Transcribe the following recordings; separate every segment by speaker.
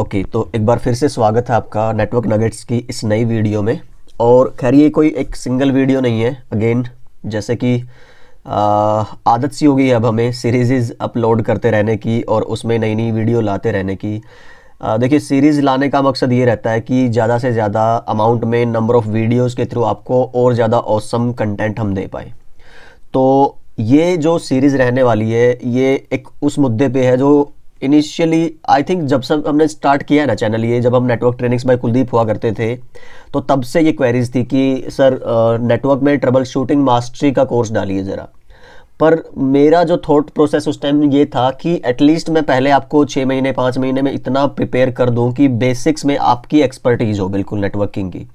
Speaker 1: Okay okay, तो एक बार फिर से स्वागत है आपका नेटवर्क नगेट्स की इस नई वीडियो में और खैर ये कोई एक सिंगल वीडियो नहीं है अगेन जैसे कि आदत सी हो गई अब हमें सीरीज़ अपलोड करते रहने की और उसमें नई नई वीडियो लाते रहने की देखिए सीरीज़ लाने का मकसद ये रहता है कि ज़्यादा से ज़्यादा अमाउंट में नंबर ऑफ़ वीडियोज़ के थ्रू आपको और ज़्यादा औसम कंटेंट हम दे पाए तो ये जो सीरीज़ रहने वाली है ये एक उस मुद्दे पे है जो इनिशियली आई थिंक जब सब हमने स्टार्ट किया है ना चैनल ये जब हम नेटवर्क ट्रेनिंग्स बाय कुलदीप हुआ करते थे तो तब से ये क्वेरीज थी कि सर नेटवर्क में ट्रबल शूटिंग मास्टरी का कोर्स डालिए ज़रा पर मेरा जो थॉट प्रोसेस उस टाइम ये था कि एटलीस्ट मैं पहले आपको छः महीने पाँच महीने में इतना प्रिपेयर कर दूँ कि बेसिक्स में आपकी एक्सपर्टीज़ हो बिल्कुल नेटवर्किंग की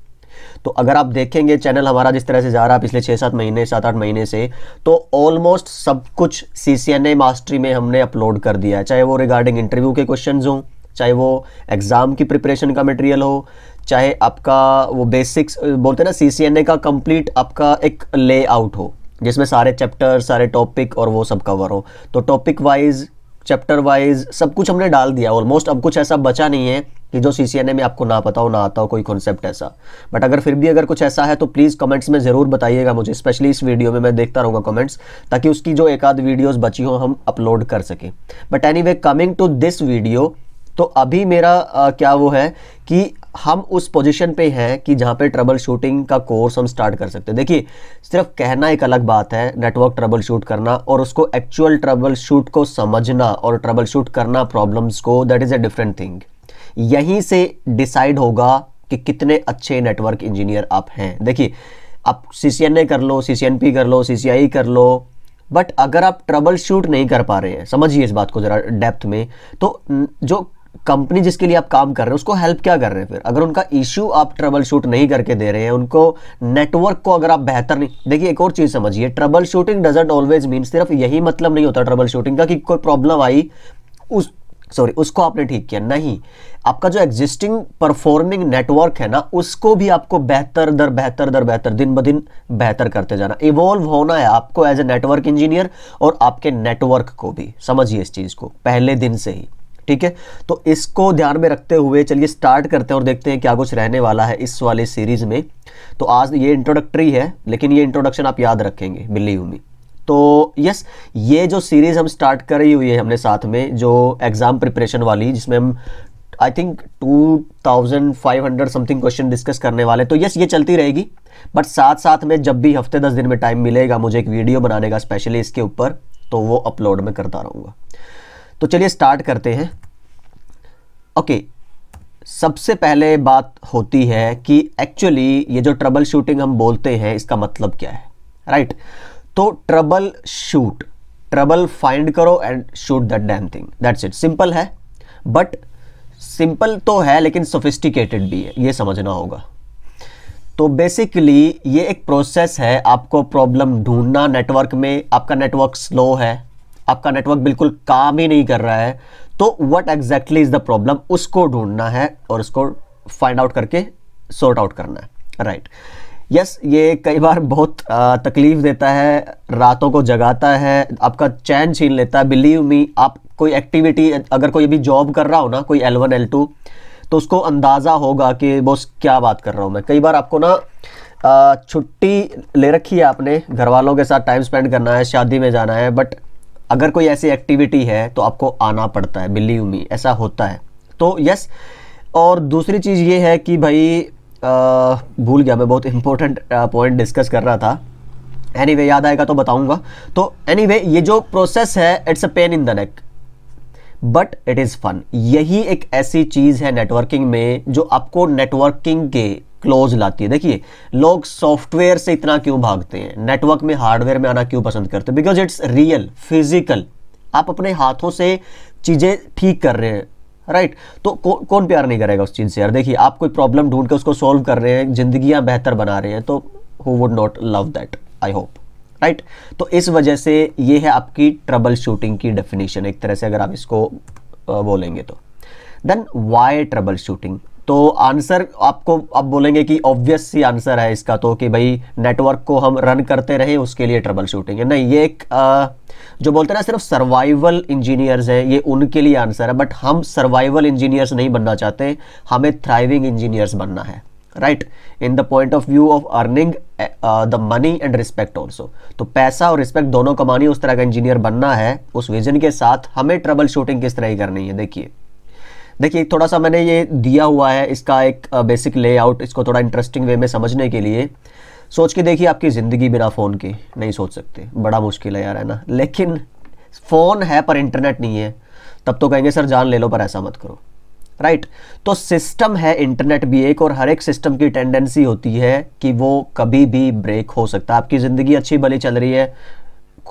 Speaker 1: तो अगर आप देखेंगे चैनल हमारा जिस तरह से जा रहा है पिछले छः सात महीने सात आठ महीने से तो ऑलमोस्ट सब कुछ सी सी एन ए मास्टरी में हमने अपलोड कर दिया है चाहे वो रिगार्डिंग इंटरव्यू के क्वेश्चन हों चाहे वो एग्ज़ाम की प्रिपरेशन का मटेरियल हो चाहे आपका वो बेसिक्स बोलते हैं ना सी सी एन ए का कंप्लीट आपका एक लेआउट हो जिसमें सारे चैप्टर सारे टॉपिक और वो सब कवर हो तो टॉपिक वाइज चैप्टर वाइज सब कुछ हमने डाल दिया ऑलमोस्ट अब कुछ ऐसा बचा नहीं है कि जो सी में आपको ना पता हो ना आता हो कोई कॉन्सेप्ट ऐसा बट अगर फिर भी अगर कुछ ऐसा है तो प्लीज़ कमेंट्स में ज़रूर बताइएगा मुझे स्पेशली इस वीडियो में मैं देखता रहूँगा कमेंट्स ताकि उसकी जो एक आध वीडियोज़ बची हो हम अपलोड कर सकें but any coming to this video तो अभी मेरा आ, क्या वो है कि हम उस पोजीशन पे हैं कि जहाँ पे ट्रबल शूटिंग का कोर्स हम स्टार्ट कर सकते हैं देखिए सिर्फ कहना एक अलग बात है नेटवर्क ट्रबल शूट करना और उसको एक्चुअल ट्रबल शूट को समझना और ट्रबल शूट करना प्रॉब्लम्स को that is a different thing यहीं से डिसाइड होगा कि कितने अच्छे नेटवर्क इंजीनियर आप हैं देखिए आप सी सी एन ए कर लो सी सी एन पी कर लो सी सी आई कर लो बट अगर आप ट्रबल शूट नहीं कर पा रहे हैं समझिए इस बात को ज़रा डेप्थ में तो जो कंपनी जिसके लिए आप काम कर रहे हैं उसको हेल्प क्या कर रहे हैं फिर अगर उनका इश्यू आप ट्रबल शूट नहीं करके दे रहे हैं उनको नेटवर्क को अगर आप बेहतर नहीं देखिए एक और चीज़ समझिए trouble shooting doesn't always mean सिर्फ यही मतलब नहीं होता ट्रबल शूटिंग का कि कोई प्रॉब्लम आई उस सॉरी उसको आपने ठीक किया नहीं आपका जो एग्जिस्टिंग परफॉर्मिंग नेटवर्क है ना उसको भी आपको बेहतर दर बेहतर दर बेहतर दिन ब दिन बेहतर करते जाना इवॉल्व होना है आपको एज ए नेटवर्क इंजीनियर और आपके नेटवर्क को भी समझिए इस चीज़ को पहले दिन से ही ठीक है तो इसको ध्यान में रखते हुए चलिए स्टार्ट करते हैं और देखते हैं क्या कुछ रहने वाला है इस वाले सीरीज़ में तो आज ये इंट्रोडक्टरी है लेकिन ये इंट्रोडक्शन आप याद रखेंगे बिल्ली उम्मीद तो यस ये जो सीरीज़ हम स्टार्ट कर रही हुई है हमने साथ में जो एग्ज़ाम प्रिपरेशन वाली जिसमें हम I think 2500 something question discuss करने वाले तो यस ये चलती रहेगी बट साथ साथ में जब भी हफ्ते दस दिन में टाइम मिलेगा मुझे एक वीडियो बनाने का स्पेशली इसके ऊपर तो वो अपलोड में करता रहूँगा तो चलिए स्टार्ट करते हैं ओके okay, सबसे पहले बात होती है कि एक्चुअली ये जो ट्रबल शूटिंग हम बोलते हैं इसका मतलब क्या है राइट right? तो ट्रबल शूट ट्रबल फाइंड करो and shoot that damn thing that's it simple है बट सिंपल तो है लेकिन सोफिस्टिकेटेड भी है ये समझना होगा तो बेसिकली ये एक प्रोसेस है आपको प्रॉब्लम ढूंढना नेटवर्क में आपका नेटवर्क स्लो है आपका नेटवर्क बिल्कुल काम ही नहीं कर रहा है तो what exactly is the problem उसको ढूंढना है और उसको फाइंड आउट करके सॉर्ट आउट करना है राइट right. यस ये कई बार बहुत तकलीफ़ देता है रातों को जगाता है आपका चैन छीन लेता है बिलीव मी आप कोई एक्टिविटी अगर कोई अभी जॉब कर रहा हो ना कोई एल वन एल टू तो उसको अंदाज़ा होगा कि बॉस क्या बात कर रहा हूँ मैं कई बार आपको ना छुट्टी ले रखी है आपने घर वालों के साथ टाइम स्पेंड करना है शादी में जाना है बट अगर कोई ऐसी एक्टिविटी है तो आपको आना पड़ता है बिलीव मी ऐसा होता है तो यस और दूसरी चीज़ ये है कि भाई भूल गया मैं बहुत इंपॉर्टेंट पॉइंट डिस्कस कर रहा था एनी anyway, याद आएगा तो बताऊंगा तो एनी anyway, ये जो प्रोसेस है it's a pain in the neck but it is fun यही एक ऐसी चीज़ है नेटवर्किंग में जो आपको नेटवर्किंग के क्लोज लाती है देखिए लोग सॉफ्टवेयर से इतना क्यों भागते हैं नेटवर्क में हार्डवेयर में आना क्यों पसंद करते हैं बिकॉज इट्स रियल फिजिकल आप अपने हाथों से चीज़ें ठीक कर रहे हैं राइट तो को, कौन प्यार नहीं करेगा उस चीज़ से यार देखिए आप कोई प्रॉब्लम ढूंढ के उसको सॉल्व कर रहे हैं जिंदगियां बेहतर बना रहे हैं तो who would not love that I hope right तो इस वजह से ये है आपकी ट्रबल शूटिंग की डेफिनेशन एक तरह से अगर आप इसको बोलेंगे तो देन वाई ट्रबल शूटिंग तो आंसर आपको आप बोलेंगे कि ऑब्वियस सी आंसर है इसका तो कि भाई नेटवर्क को हम रन करते रहे उसके लिए ट्रबल शूटिंग है नहीं ये एक आ, जो बोलते हैं ना सिर्फ सर्वाइवल इंजीनियर्स हैं ये उनके लिए आंसर है बट हम सर्वाइवल इंजीनियर्स नहीं बनना चाहते हमें थ्राइविंग इंजीनियर्स बनना है right in the point of view of earning the money and respect also तो पैसा और रिस्पेक्ट दोनों कमानी उस तरह का इंजीनियर बनना है उस विजन के साथ हमें ट्रबल शूटिंग किस तरह ही करनी है देखिए देखिए थोड़ा सा मैंने ये दिया हुआ है इसका एक बेसिक लेआउट इसको थोड़ा इंटरेस्टिंग वे में समझने के लिए सोच के देखिए आपकी ज़िंदगी बिना फ़ोन के नहीं सोच सकते बड़ा मुश्किल है यार है ना लेकिन फ़ोन है पर इंटरनेट नहीं है तब तो कहेंगे सर जान ले लो पर ऐसा मत करो राइट तो सिस्टम है इंटरनेट भी एक और हर एक सिस्टम की टेंडेंसी होती है कि वो कभी भी ब्रेक हो सकता है आपकी ज़िंदगी अच्छी भली चल रही है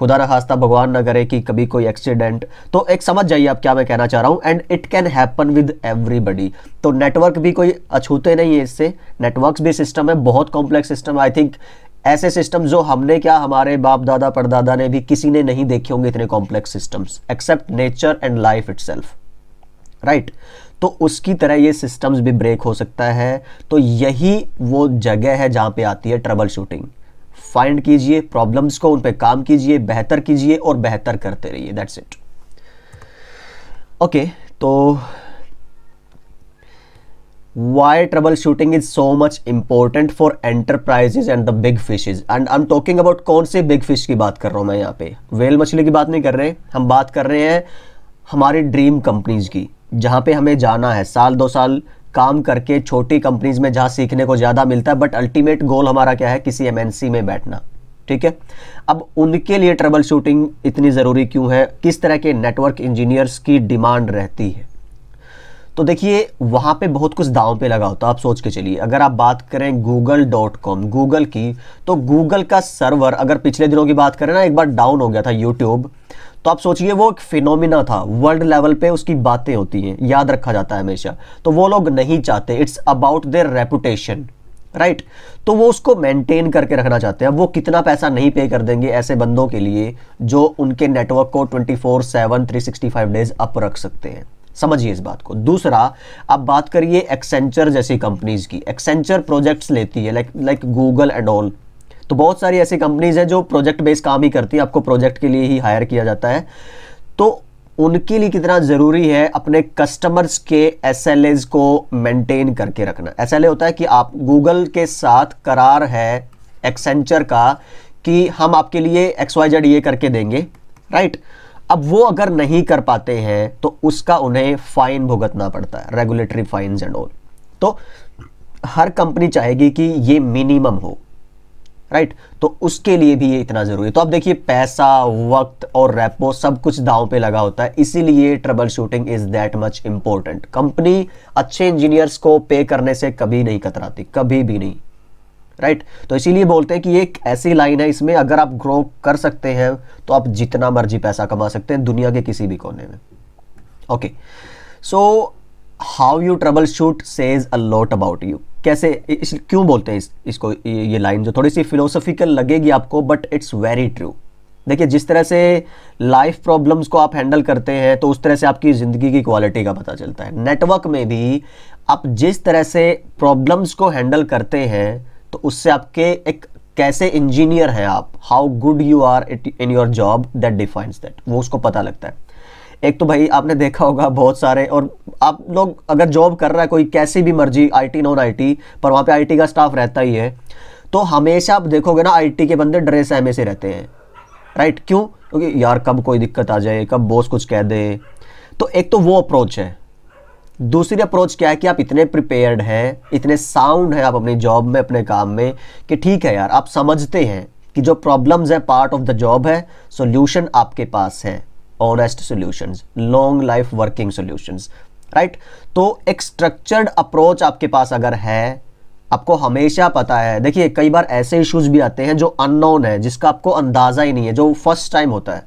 Speaker 1: खुदा ना खास्ता भगवान ना करे कि कभी कोई एक्सीडेंट तो एक समझ जाइए आप क्या मैं कहना चाह रहा हूँ and it can happen with everybody तो नेटवर्क भी कोई अछूते नहीं है इससे नेटवर्क भी सिस्टम है बहुत कॉम्प्लेक्स सिस्टम आई थिंक ऐसे सिस्टम जो हमने क्या हमारे बाप दादा परदादा ने भी किसी ने नहीं देखे होंगे इतने complex systems except nature and life it right तो उसकी तरह ये सिस्टम्स भी ब्रेक हो सकता है तो यही वो जगह है जहां पे आती है ट्रबल शूटिंग फाइंड कीजिए प्रॉब्लम्स को उन पर काम कीजिए बेहतर कीजिए और बेहतर करते रहिए दैट्स इट ओके तो why troubleshooting is so much important for enterprises and the big fishes and I'm talking about कौन से big fish की बात कर रहा हूँ मैं यहाँ पे वेल मछली की बात नहीं कर रहे हम बात कर रहे हैं हमारी ड्रीम कंपनीज की जहाँ पे हमें जाना है साल दो साल काम करके छोटी कंपनीज में जहां सीखने को ज़्यादा मिलता है बट अल्टीमेट गोल हमारा क्या है किसी एमएनसी में बैठना ठीक है अब उनके लिए ट्रबल शूटिंग इतनी ज़रूरी क्यों है किस तरह के नेटवर्क इंजीनियर्स की डिमांड रहती है तो देखिए वहां पे बहुत कुछ दाव पे लगा होता है आप सोच के चलिए अगर आप बात करें गूगल डॉट कॉम गूगल की तो गूगल का सर्वर अगर पिछले दिनों की बात करें ना एक बार डाउन हो गया था यूट्यूब तो आप सोचिए वो एक फिनोमिना था वर्ल्ड लेवल पे उसकी बातें होती हैं याद रखा जाता है हमेशा तो वो लोग नहीं चाहते it's about their reputation right तो वो उसको मेंटेन करके रखना चाहते हैं वो कितना पैसा नहीं पे कर देंगे ऐसे बंदों के लिए जो उनके नेटवर्क को 24 four seven three days up रख सकते हैं समझिए इस बात को दूसरा अब बात करिए एक्सेंचर जैसी कंपनीज की एक्सेंचर प्रोजेक्ट्स लेती है like like Google and all तो बहुत सारी ऐसी कंपनीज हैं जो प्रोजेक्ट बेस्ड काम ही करती है आपको प्रोजेक्ट के लिए ही हायर किया जाता है तो उनके लिए कितना ज़रूरी है अपने कस्टमर्स के एस को मेंटेन करके रखना एस होता है कि आप गूगल के साथ करार है एक्सेंचर का कि हम आपके लिए एक्स वाई जेड ये करके देंगे राइट अब वो अगर नहीं कर पाते हैं तो उसका उन्हें फ़ाइन भुगतना पड़ता है रेगुलेटरी फाइन एंड ऑल तो हर कंपनी चाहेगी कि ये मिनिमम हो राइट तो उसके लिए भी ये इतना ज़रूरी है तो आप देखिए पैसा वक्त और रेपो सब कुछ दाव पे लगा होता है इसीलिए troubleshooting is that much important company अच्छे इंजीनियर्स को पे करने से कभी नहीं कतराती कभी भी नहीं राइट right? तो इसीलिए बोलते हैं कि एक ऐसी लाइन है इसमें अगर आप ग्रो कर सकते हैं तो आप जितना मर्जी पैसा कमा सकते हैं दुनिया के किसी भी कोने में okay okay. So so, how you troubleshoot says a lot about you कैसे इस क्यों बोलते हैं इस, इसको ये, ये लाइन जो थोड़ी सी फिलोसफिकल लगेगी आपको बट इट्स वेरी ट्रू देखिए जिस तरह से लाइफ प्रॉब्लम्स को आप हैंडल करते हैं तो उस तरह से आपकी ज़िंदगी की क्वालिटी का पता चलता है नेटवर्क में भी आप जिस तरह से प्रॉब्लम्स को हैंडल करते हैं तो उससे आपके एक कैसे इंजीनियर हैं आप how good you are it in your job that defines that वो उसको पता लगता है एक तो भाई आपने देखा होगा बहुत सारे और आप लोग अगर जॉब कर रहा है कोई कैसी भी मर्जी आईटी नॉन आईटी पर वहाँ पे आईटी का स्टाफ रहता ही है तो हमेशा आप देखोगे ना आईटी के बंदे ड्रेस सहमे से रहते हैं राइट क्यों क्योंकि तो यार कब कोई दिक्कत आ जाए कब बॉस कुछ कह दे तो एक तो वो अप्रोच है दूसरी अप्रोच क्या है कि आप इतने प्रिपेयर्ड हैं इतने साउंड हैं आप अपनी जॉब में अपने काम में कि ठीक है यार आप समझते हैं कि जो प्रॉब्लम्स है पार्ट ऑफ द जॉब है सोल्यूशन आपके पास है honest solutions long life working solution right तो एक स्ट्रक्चर्ड अप्रोच आपके पास अगर है आपको हमेशा पता है देखिए कई बार ऐसे इश्यूज भी आते हैं जो अननोन है जिसका आपको अंदाज़ा ही नहीं है जो फर्स्ट टाइम होता है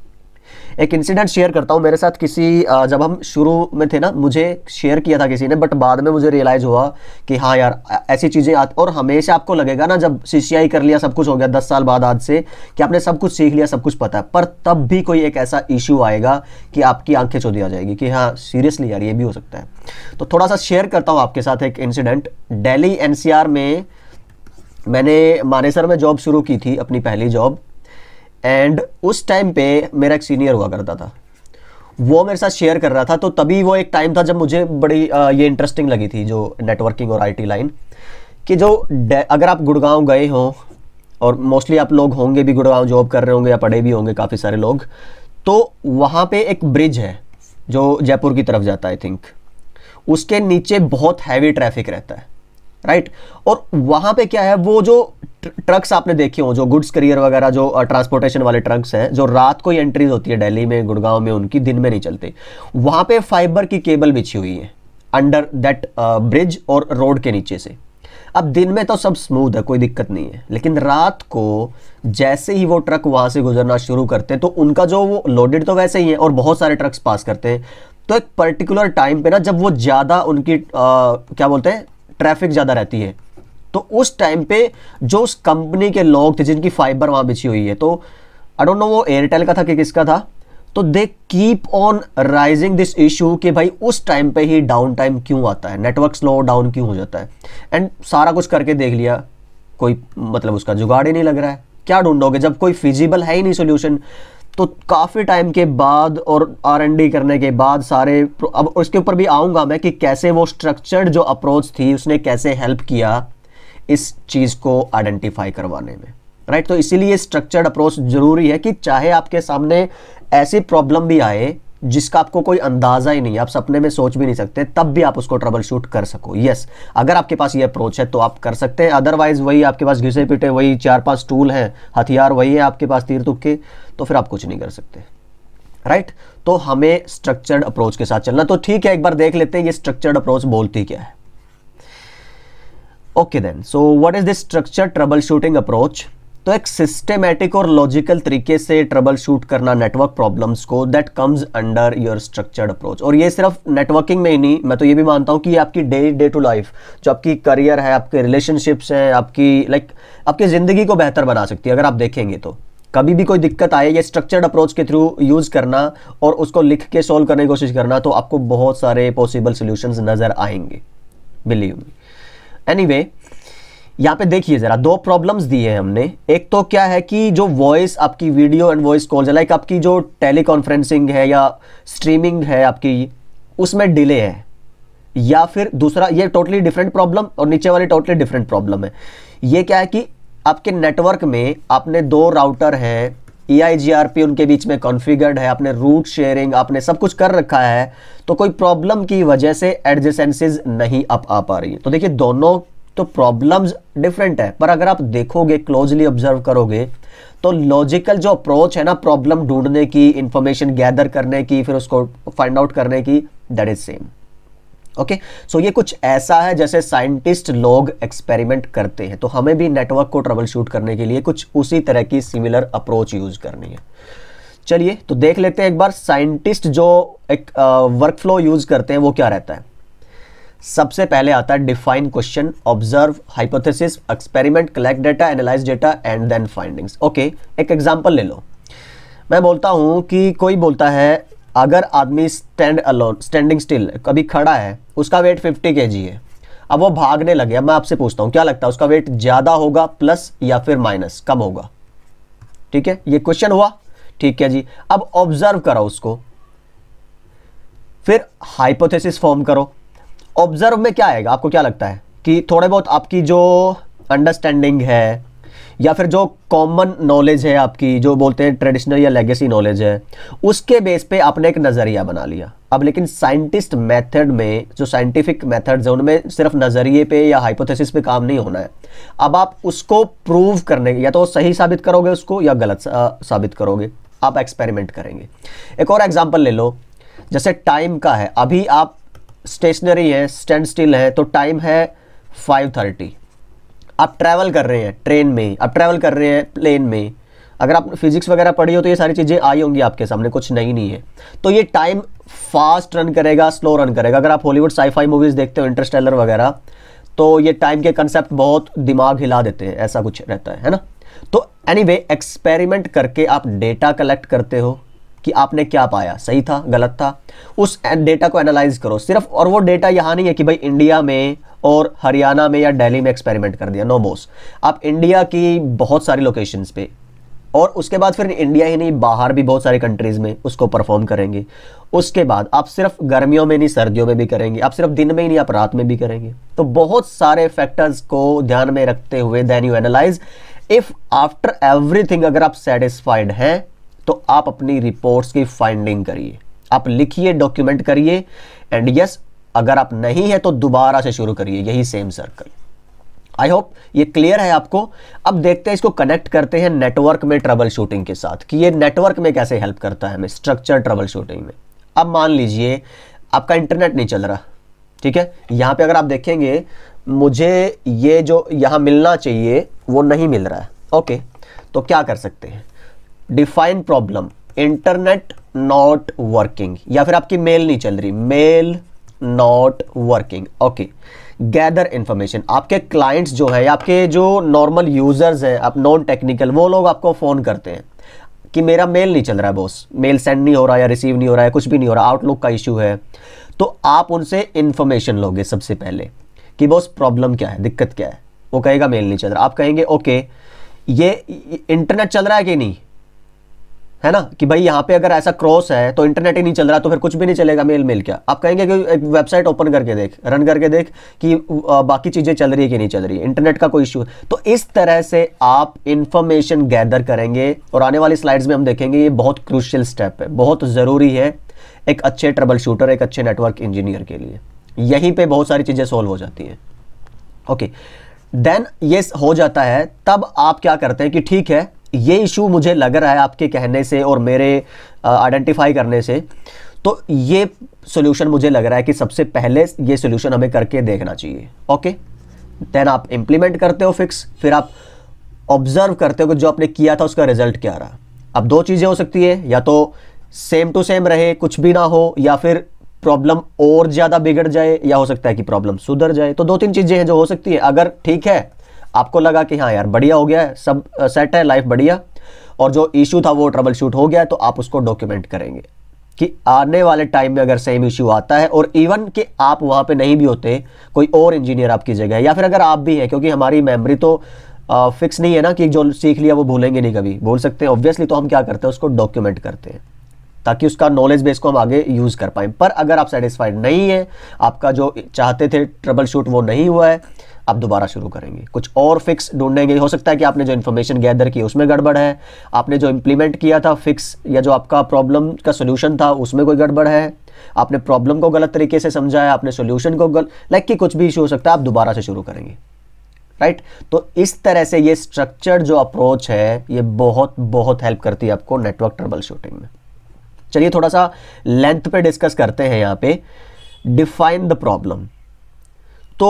Speaker 1: एक इंसिडेंट शेयर करता हूँ मेरे साथ किसी जब हम शुरू में थे ना मुझे शेयर किया था किसी ने बट बाद में मुझे रियलाइज हुआ कि हाँ यार ऐसी चीज़ें और हमेशा आपको लगेगा ना जब सी कर लिया सब कुछ हो गया दस साल बाद आज से कि आपने सब कुछ सीख लिया सब कुछ पता है पर तब भी कोई एक ऐसा इशू आएगा कि आपकी आंखें चो दिया जाएगी कि हाँ सीरियसली यार ये भी हो सकता है तो थोड़ा सा शेयर करता हूँ आपके साथ एक इंसिडेंट डेली एनसीआर में मैंने मानेसर में जॉब शुरू की थी अपनी पहली जॉब एंड उस टाइम पे मेरा एक सीनियर हुआ करता था वो मेरे साथ शेयर कर रहा था तो तभी वो एक टाइम था जब मुझे बड़ी आ, ये इंटरेस्टिंग लगी थी जो नेटवर्किंग और आईटी लाइन कि जो अगर आप गुड़गांव गए हों और मोस्टली आप लोग होंगे भी गुड़गांव जॉब कर रहे होंगे या पढ़े भी होंगे काफ़ी सारे लोग तो वहाँ पे एक ब्रिज है जो जयपुर की तरफ जाता है आई थिंक उसके नीचे बहुत हैवी ट्रैफिक रहता है राइट और वहां पे क्या है वो जो ट्रक्स आपने देखे हो जो गुड्स करियर वगैरह जो ट्रांसपोर्टेशन वाले ट्रक्स हैं जो रात को ही एंट्रीज होती है दिल्ली में गुड़गांव में उनकी दिन में नहीं चलते वहां पे फाइबर की केबल बिछी हुई है अंडर दैट ब्रिज और रोड के नीचे से अब दिन में तो सब स्मूथ है कोई दिक्कत नहीं है लेकिन रात को जैसे ही वो ट्रक वहां से गुजरना शुरू करते हैं तो उनका जो वो लोडेड तो वैसे ही है और बहुत सारे ट्रक्स पास करते हैं तो एक पर्टिकुलर टाइम पे ना जब वो ज़्यादा उनकी आ, क्या बोलते हैं ट्रैफिक ज़्यादा रहती है तो उस टाइम पे जो उस कंपनी के लोग थे जिनकी फाइबर वहाँ बिछी हुई है तो आई डोंट नो वो एयरटेल का था कि किसका था तो they keep on raising this issue कि भाई उस टाइम पे ही डाउन टाइम क्यों आता है नेटवर्क स्लो डाउन क्यों हो जाता है एंड सारा कुछ करके देख लिया कोई मतलब उसका जुगाड़ ही नहीं लग रहा है क्या ढूंढोगे जब कोई फिजिबल है ही नहीं सोल्यूशन तो काफ़ी टाइम के बाद और आर डी करने के बाद सारे अब उसके ऊपर भी आऊँगा मैं कि कैसे वो स्ट्रक्चर्ड जो अप्रोच थी उसने कैसे हेल्प किया इस चीज़ को आइडेंटिफाई करवाने में राइट तो इसीलिए स्ट्रक्चर्ड अप्रोच ज़रूरी है कि चाहे आपके सामने ऐसी प्रॉब्लम भी आए जिसका आपको कोई अंदाज़ा ही नहीं है आप सपने में सोच भी नहीं सकते तब भी आप उसको ट्रबल शूट कर सको यस अगर आपके पास ये अप्रोच है तो आप कर सकते हैं अदरवाइज़ वही आपके पास घिसे पिटे वही चार पांच टूल हैं हथियार वही है आपके पास तीर तुक के तो फिर आप कुछ नहीं कर सकते राइट right? तो हमें स्ट्रक्चर्ड अप्रोच के साथ चलना तो ठीक है एक बार देख लेते हैं ये स्ट्रक्चर्ड अप्रोच बोलती क्या है okay then so what is this structure troubleshooting approach तो एक सिस्टमेटिक और लॉजिकल तरीके से ट्रबल शूट करना नेटवर्क प्रॉब्लम्स को that comes under your structured approach और ये सिर्फ नेटवर्किंग में ही नहीं मैं तो ये भी मानता हूँ कि आपकी डे डे टू लाइफ जो आपकी करियर है आपके रिलेशनशिप्स हैं आपकी लाइक like, आपकी ज़िंदगी को बेहतर बना सकती है अगर आप देखेंगे तो कभी भी कोई दिक्कत आए ये स्ट्रक्चर्ड अप्रोच के थ्रू यूज़ करना और उसको लिख के सॉल्व करने की कोशिश करना तो आपको बहुत सारे पॉसिबल सोल्यूशन नज़र आएंगे बिलीव मी एनी यहाँ पे देखिए ज़रा दो प्रॉब्लम्स दिए हैं हमने एक तो क्या है कि जो वॉइस आपकी video and voice call like आपकी जो टेली कॉन्फ्रेंसिंग है या स्ट्रीमिंग है आपकी उसमें डिले है या फिर दूसरा ये टोटली डिफरेंट प्रॉब्लम और नीचे वाली टोटली डिफरेंट प्रॉब्लम है ये क्या है कि आपके नेटवर्क में आपने दो राउटर हैं ई आई जी आर पी उनके बीच में कॉन्फ़िगर्ड है आपने रूट शेयरिंग आपने सब कुछ कर रखा है तो कोई प्रॉब्लम की वजह से एडजेसेंसेज नहीं अप आ पा रही है तो देखिए दोनों तो प्रॉब्लम्स डिफरेंट है पर अगर आप देखोगे क्लोजली ऑब्जर्व करोगे तो लॉजिकल जो अप्रोच है ना प्रॉब्लम ढूंढने की इंफॉर्मेशन गैदर करने की फिर उसको फाइंड आउट करने की that is same okay so ये कुछ ऐसा है जैसे साइंटिस्ट लोग एक्सपेरिमेंट करते हैं तो हमें भी नेटवर्क को ट्रबल शूट करने के लिए कुछ उसी तरह की सिमिलर अप्रोच यूज करनी है चलिए तो देख लेते हैं एक बार साइंटिस्ट जो एक वर्क फ्लो यूज करते हैं वो क्या रहता है सबसे पहले आता है define question observe hypothesis experiment collect data analyse data and then findings okay एक एग्जांपल ले लो मैं बोलता हूँ कि कोई बोलता है अगर आदमी स्टैंड अलोन स्टैंडिंग स्टिल कभी खड़ा है उसका वेट 50 के है अब वो भागने लगे अब मैं आपसे पूछता हूँ क्या लगता है उसका वेट ज़्यादा होगा प्लस या फिर माइनस कम होगा ठीक है ये क्वेश्चन हुआ ठीक है जी अब ऑब्जर्व करो उसको फिर हाइपोथेसिस फॉर्म करो ऑब्जर्व में क्या आएगा आपको क्या लगता है कि थोड़े बहुत आपकी जो अंडरस्टैंडिंग है या फिर जो कॉमन नॉलेज है आपकी जो बोलते हैं ट्रेडिशनल या लेगेसी नॉलेज है उसके बेस पे आपने एक नज़रिया बना लिया अब लेकिन साइंटिस्ट मेथड में जो साइंटिफिक मेथड्स हैं उनमें सिर्फ नज़रिए पे या हाइपोथेसिस पे काम नहीं होना है अब आप उसको प्रूव करने या तो सही साबित करोगे उसको या गलत साबित करोगे आप एक्सपेरिमेंट करेंगे एक और एग्जाम्पल ले लो जैसे टाइम का है अभी आप स्टेशनरी है स्टैंड स्टिल है तो टाइम है फाइव थर्टी आप ट्रैवल कर रहे हैं ट्रेन में आप ट्रैवल कर रहे हैं प्लेन में अगर आप फिजिक्स वगैरह पढ़ी हो तो ये सारी चीज़ें आई होंगी आपके सामने कुछ नई नहीं, नहीं है तो ये टाइम फास्ट रन करेगा स्लो रन करेगा अगर आप हॉलीवुड साईफाई मूवीज़ देखते हो इंटरस्टेलर वगैरह तो ये टाइम के कंसेप्ट बहुत दिमाग हिला देते हैं ऐसा कुछ रहता है है ना तो एनी anyway, एक्सपेरिमेंट करके आप डेटा कलेक्ट करते हो कि आपने क्या पाया सही था गलत था उस डेटा को एनालाइज करो सिर्फ और वो डेटा यहाँ नहीं है कि भाई इंडिया में और हरियाणा में या दिल्ली में एक्सपेरिमेंट कर दिया नो बोस आप इंडिया की बहुत सारी लोकेशंस पे और उसके बाद फिर इंडिया ही नहीं बाहर भी बहुत सारी कंट्रीज़ में उसको परफॉर्म करेंगे उसके बाद आप सिर्फ गर्मियों में नहीं सर्दियों में भी करेंगे आप सिर्फ दिन में ही नहीं आप रात में भी करेंगे तो बहुत सारे फैक्टर्स को ध्यान में रखते हुए then you analyse if after everything अगर आप सेटिस्फाइड हैं तो आप अपनी रिपोर्ट्स की फाइंडिंग करिए आप लिखिए डॉक्यूमेंट करिए एंड यस अगर आप नहीं है तो दोबारा से शुरू करिए यही सेम सर्कल आई होप ये क्लियर है आपको अब देखते हैं इसको कनेक्ट करते हैं नेटवर्क में ट्रबल शूटिंग के साथ कि ये नेटवर्क में कैसे हेल्प करता है हमें स्ट्रक्चर ट्रबल शूटिंग में अब मान लीजिए आपका इंटरनेट नहीं चल रहा ठीक है यहाँ पे अगर आप देखेंगे मुझे ये जो यहाँ मिलना चाहिए वो नहीं मिल रहा है ओके तो क्या कर सकते हैं define problem internet not working या फिर आपकी मेल नहीं चल रही mail not working okay gather information आपके क्लाइंट्स जो है आपके जो नॉर्मल यूजर्स हैं आप नॉन टेक्निकल वो लोग आपको फ़ोन करते हैं कि मेरा मेल नहीं चल रहा है बॉस मेल सेंड नहीं हो रहा है या रिसीव नहीं हो रहा है कुछ भी नहीं हो रहा आउटलुक का इशू है तो आप उनसे इन्फॉर्मेशन लोगे सबसे पहले कि बॉस प्रॉब्लम क्या है दिक्कत क्या है वो कहेगा मेल नहीं चल रहा आप कहेंगे ओके ये इंटरनेट चल रहा है कि नहीं है ना कि भाई यहाँ पे अगर ऐसा क्रॉस है तो इंटरनेट ही नहीं चल रहा तो फिर कुछ भी नहीं चलेगा मेल मेल क्या आप कहेंगे कि एक वेबसाइट ओपन करके देख रन करके देख कि बाकी चीज़ें चल रही है कि नहीं चल रही है इंटरनेट का कोई इशू तो इस तरह से आप इंफॉर्मेशन गैदर करेंगे और आने वाली स्लाइड्स में हम देखेंगे ये बहुत क्रूशियल स्टेप है बहुत ज़रूरी है एक अच्छे ट्रबल शूटर एक अच्छे नेटवर्क इंजीनियर के लिए यहीं पर बहुत सारी चीज़ें सोल्व हो जाती हैं ओके देन ये हो जाता है तब आप क्या करते हैं कि ठीक है ये इशू मुझे लग रहा है आपके कहने से और मेरे आइडेंटिफाई करने से तो ये सोल्यूशन मुझे लग रहा है कि सबसे पहले ये सोल्यूशन हमें करके देखना चाहिए ओके देन आप इम्प्लीमेंट करते हो फिक्स फिर आप ऑब्जर्व करते हो कि जो आपने किया था उसका रिजल्ट क्या रहा अब दो चीज़ें हो सकती है या तो सेम टू सेम रहे कुछ भी ना हो या फिर प्रॉब्लम और ज़्यादा बिगड़ जाए या हो सकता है कि प्रॉब्लम सुधर जाए तो दो तीन चीज़ें हैं जो हो सकती है अगर ठीक है आपको लगा कि हाँ यार बढ़िया हो गया है सब सेट है लाइफ बढ़िया और जो इशू था वो ट्रबल शूट हो गया तो आप उसको डॉक्यूमेंट करेंगे कि आने वाले टाइम में अगर सेम इशू आता है और इवन कि आप वहाँ पे नहीं भी होते कोई और इंजीनियर आपकी जगह है या फिर अगर आप भी हैं क्योंकि हमारी मेमोरी तो आ, फिक्स नहीं है ना कि जो सीख लिया वो भूलेंगे नहीं कभी भूल सकते हैं ऑब्वियसली तो हम क्या करते हैं उसको डॉक्यूमेंट करते हैं ताकि उसका नॉलेज बेस को हम आगे यूज़ कर पाएँ पर अगर आप सेटिस्फाइड नहीं हैं आपका जो चाहते थे ट्रबल शूट वो नहीं हुआ है आप दोबारा शुरू करेंगे कुछ और फिक्स ढूंढेंगे हो सकता है कि आपने जो इन्फॉर्मेशन गैदर की उसमें गड़बड़ है आपने जो इम्प्लीमेंट किया था फिक्स या जो आपका प्रॉब्लम का सोल्यूशन था उसमें कोई गड़बड़ है आपने प्रॉब्लम को गलत तरीके से समझाया आपने सोल्यूशन को लाइक कि कुछ भी इशू हो सकता है आप दोबारा से शुरू करेंगे राइट right? तो इस तरह से ये स्ट्रक्चर्ड जो अप्रोच है ये बहुत बहुत हेल्प करती है आपको नेटवर्क ट्रबल शूटिंग में चलिए थोड़ा सा लेंथ पे डिस्कस करते हैं यहाँ पे डिफाइन द प्रॉब्लम तो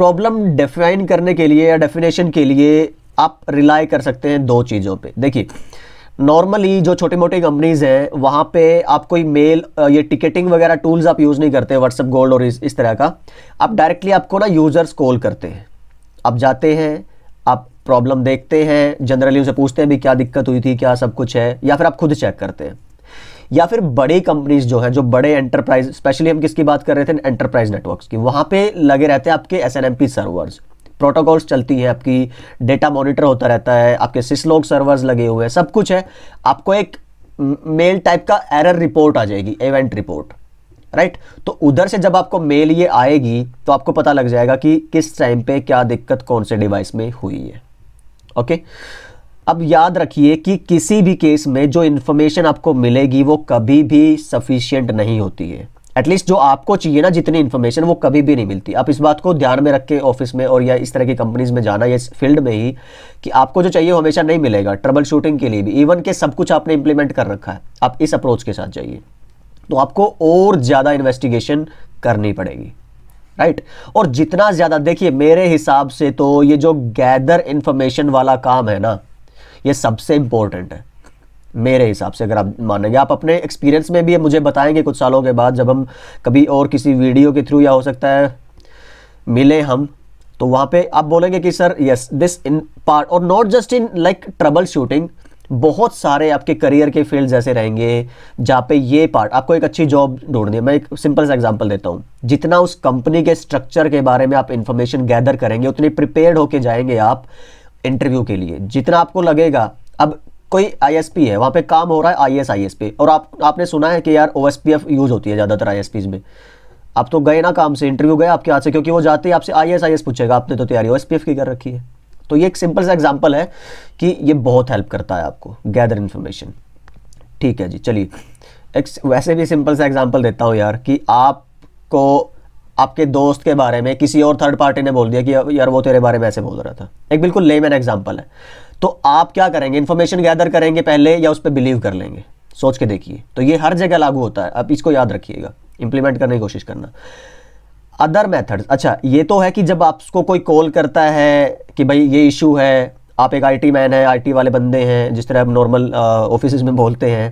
Speaker 1: प्रॉब्लम डिफाइन करने के लिए या डेफिनेशन के लिए आप रिलाई कर सकते हैं दो चीज़ों पे देखिए नॉर्मली जो छोटी मोटी कंपनीज़ हैं वहाँ पे आप कोई मेल ये टिकेटिंग वगैरह टूल्स आप यूज़ नहीं करते व्हाट्सअप गोल्ड और इस, इस तरह का आप डायरेक्टली आपको ना यूज़र्स कॉल करते हैं आप जाते हैं आप प्रॉब्लम देखते हैं जनरली उनसे पूछते हैं भी क्या दिक्कत हुई थी क्या सब कुछ है या फिर आप खुद चेक करते हैं या फिर बड़े कंपनीज जो है जो बड़े एंटरप्राइज स्पेशली हम किसकी बात कर रहे थे एंटरप्राइज नेटवर्क्स की वहां पे लगे रहते हैं आपके S N M P servers protocols चलती है आपकी डेटा मॉनिटर होता रहता है आपके सिसलॉग सर्वर्स लगे हुए हैं सब कुछ है आपको एक मेल टाइप का एरर रिपोर्ट आ जाएगी इवेंट रिपोर्ट राइट तो उधर से जब आपको मेल ये आएगी तो आपको पता लग जाएगा कि किस टाइम पे क्या दिक्कत कौन से डिवाइस में हुई है ओके okay? अब याद रखिए कि किसी भी केस में जो इन्फॉर्मेशन आपको मिलेगी वो कभी भी सफिशियंट नहीं होती है एटलीस्ट जो आपको चाहिए ना जितनी इन्फॉर्मेशन वो कभी भी नहीं मिलती आप इस बात को ध्यान में रख के ऑफिस में और या इस तरह की कंपनीज में जाना या इस फील्ड में ही कि आपको जो चाहिए हमेशा नहीं मिलेगा ट्रबल शूटिंग के लिए भी इवन के सब कुछ आपने इंप्लीमेंट कर रखा है आप इस अप्रोच के साथ जाइए तो आपको और ज़्यादा इन्वेस्टिगेशन करनी पड़ेगी राइट और जितना ज़्यादा देखिए मेरे हिसाब से तो ये जो गैदर इन्फॉर्मेशन वाला काम है ना ये सबसे इंपॉर्टेंट है मेरे हिसाब से अगर आप मानेंगे आप अपने एक्सपीरियंस में भी मुझे बताएंगे कुछ सालों के बाद जब हम कभी और किसी वीडियो के थ्रू या हो सकता है मिले हम तो वहाँ पे आप बोलेंगे कि sir yes this in part और not just in like troubleshooting बहुत सारे आपके करियर के फील्ड ऐसे रहेंगे जहाँ पे ये पार्ट आपको एक अच्छी जॉब ढूंढनी है मैं एक सिंपल सा एग्जांपल देता हूँ जितना उस कंपनी के स्ट्रक्चर के बारे में आप इन्फॉर्मेशन गैदर करेंगे उतनी प्रिपेयर्ड होके जाएंगे आप इंटरव्यू के लिए जितना आपको लगेगा अब कोई आईएसपी है वहाँ पे काम हो रहा है आई एस पे और आप आपने सुना है कि यार ओएसपीएफ यूज़ होती है ज़्यादातर आईएसपीज में आप तो गए ना काम से इंटरव्यू गए आपके हाथ से क्योंकि वो जाते ही आपसे आई एस पूछेगा आपने तो तैयारी ओ की कर रखी है तो ये एक सिंपल सा एग्जाम्पल है कि ये बहुत हेल्प करता है आपको गैदर इन्फॉर्मेशन ठीक है जी चलिए एक वैसे भी सिंपल सा एग्जाम्पल देता हूँ यार कि आपको आपके दोस्त के बारे में किसी और थर्ड पार्टी ने बोल दिया कि यार वो तेरे बारे में ऐसे बोल रहा था एक बिल्कुल लेमैन एग्जाम्पल है तो आप क्या करेंगे इन्फॉर्मेशन गैदर करेंगे पहले या उस पर बिलीव कर लेंगे सोच के देखिए तो ये हर जगह लागू होता है आप इसको याद रखिएगा इंप्लीमेंट करने की कोशिश करना अदर मेथड्स अच्छा ये तो है कि जब आपको कोई कॉल करता है कि भाई ये इशू है आप एक आईटी मैन है आईटी वाले बंदे हैं जिस तरह आप नॉर्मल ऑफिस में बोलते हैं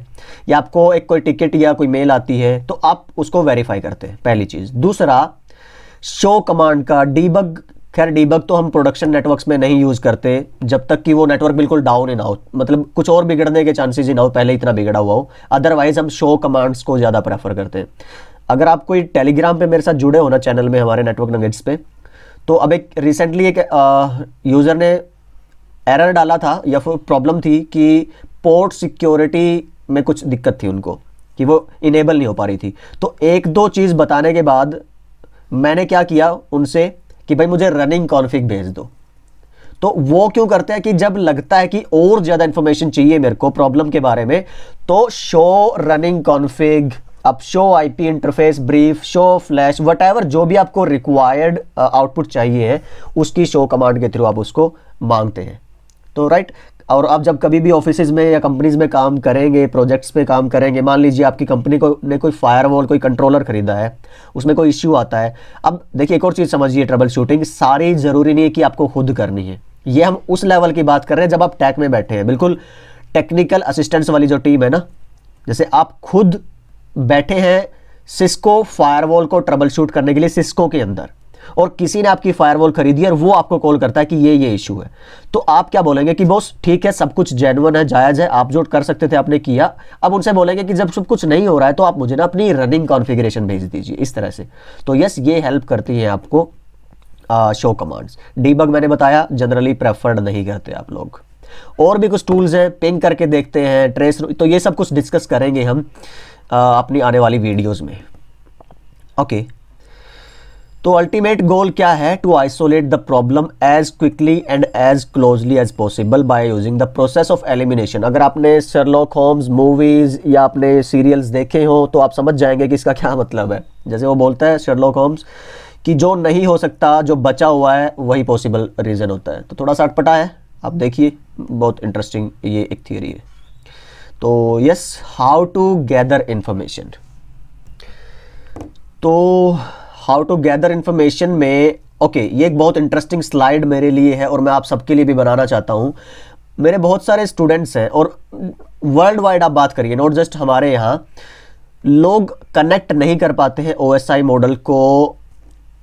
Speaker 1: या आपको एक कोई टिकट या कोई मेल आती है तो आप उसको वेरीफाई करते हैं पहली चीज़ दूसरा शो कमांड का डीबग खैर डीबग तो हम प्रोडक्शन नेटवर्क्स में नहीं यूज़ करते जब तक कि वो नेटवर्क बिल्कुल डाउन ही ना हो मतलब कुछ और बिगड़ने के चांसेस ही ना हो पहले इतना बिगड़ा हुआ हो अदरवाइज़ हम शो कमांड्स को ज़्यादा प्रेफर करते हैं अगर आप कोई टेलीग्राम पे मेरे साथ जुड़े हो ना चैनल में हमारे नेटवर्क नगेट्स पे तो अब एक रिसेंटली एक यूज़र ने एरर डाला था या फिर प्रॉब्लम थी कि पोर्ट सिक्योरिटी में कुछ दिक्कत थी उनको कि वो इनेबल नहीं हो पा रही थी तो एक दो चीज़ बताने के बाद मैंने क्या किया उनसे कि भाई मुझे रनिंग कॉन्फ़िग भेज दो तो वो क्यों करते हैं कि जब लगता है कि और ज़्यादा इन्फॉर्मेशन चाहिए मेरे को प्रॉब्लम के बारे में तो शो रनिंग कॉन्फ़िग अब show IP interface brief show flash what जो भी आपको रिक्वायर्ड आउटपुट uh, चाहिए उसकी शो कमांड के थ्रू आप उसको मांगते हैं तो राइट और आप जब कभी भी ऑफिस में या कंपनीज में काम करेंगे प्रोजेक्ट्स पे काम करेंगे मान लीजिए आपकी कंपनी को ने कोई फायरवॉल कोई कंट्रोलर खरीदा है उसमें कोई इश्यू आता है अब देखिए एक और चीज़ समझिए ट्रबल शूटिंग सारी ज़रूरी नहीं है कि आपको खुद करनी है ये हम उस लेवल की बात कर रहे हैं जब आप टैक में बैठे हैं बिल्कुल टेक्निकल असिस्टेंस वाली जो टीम है ना जैसे आप खुद बैठे हैं सिस्को फायरवॉल को ट्रबल शूट करने के लिए सिस्को के अंदर और किसी ने आपकी फायरवॉल खरीदी और वो आपको कॉल करता है कि ये ये इशू है तो आप क्या बोलेंगे कि बॉस ठीक है सब कुछ जेनवन है जायज़ है आप जो कर सकते थे आपने किया अब उनसे बोलेंगे कि जब सब कुछ नहीं हो रहा है तो आप मुझे ना अपनी रनिंग कॉन्फिग्रेशन भेज दीजिए इस तरह से तो यस ये हेल्प करती है आपको शो कमांड्स डीबग मैंने बताया जनरली प्रेफर्ड नहीं करते आप लोग और भी कुछ टूल्स हैं पिंग करके देखते हैं ट्रेस तो ये सब कुछ डिस्कस करेंगे हम आ, अपनी आने वाली वीडियोस में ओके okay. तो अल्टीमेट गोल क्या है to isolate the problem as quickly and as closely as possible by using the process of elimination अगर आपने शर्लॉक होम्स मूवीज़ या आपने सीरियल्स देखे हों तो आप समझ जाएंगे कि इसका क्या मतलब है जैसे वो बोलता है शर्लॉक होम्स कि जो नहीं हो सकता जो बचा हुआ है वही पॉसिबल रीज़न होता है तो थोड़ा सा अटपटा है आप देखिए बहुत इंटरेस्टिंग ये एक थियोरी है तो yes how to gather information तो हाउ टू गैदर इन्फॉर्मेशन में ओके okay, ये एक बहुत इंटरेस्टिंग स्लाइड मेरे लिए है और मैं आप सबके लिए भी बनाना चाहता हूँ मेरे बहुत सारे स्टूडेंट्स हैं और वर्ल्ड वाइड आप बात करिए नॉट जस्ट हमारे यहाँ लोग कनेक्ट नहीं कर पाते हैं ओ मॉडल को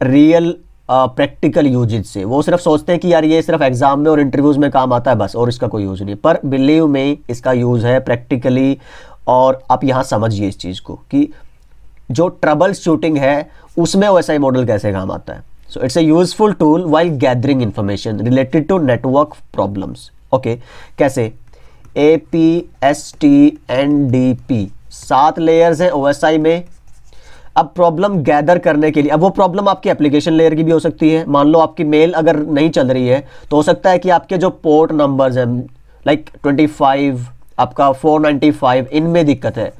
Speaker 1: रियल प्रैक्टिकल यूजेज से वो सिर्फ सोचते हैं कि यार ये सिर्फ एग्जाम में और इंटरव्यूज़ में काम आता है बस और इसका कोई यूज़ नहीं पर बिलीव में इसका यूज़ है प्रैक्टिकली और आप यहाँ समझिए इस चीज़ को कि जो ट्रबल शूटिंग है उसमें एस आई मॉडल कैसे काम आता है so it's a useful tool while gathering information related to network problems okay कैसे A P S T N D P सात लेयर्स हैं ओ में अब प्रॉब्लम गैदर करने के लिए अब वो प्रॉब्लम आपकी एप्लीकेशन लेयर की भी हो सकती है मान लो आपकी मेल अगर नहीं चल रही है तो हो सकता है कि आपके जो पोर्ट नंबर्स हैं लाइक 25 आपका 495 इनमें दिक्कत है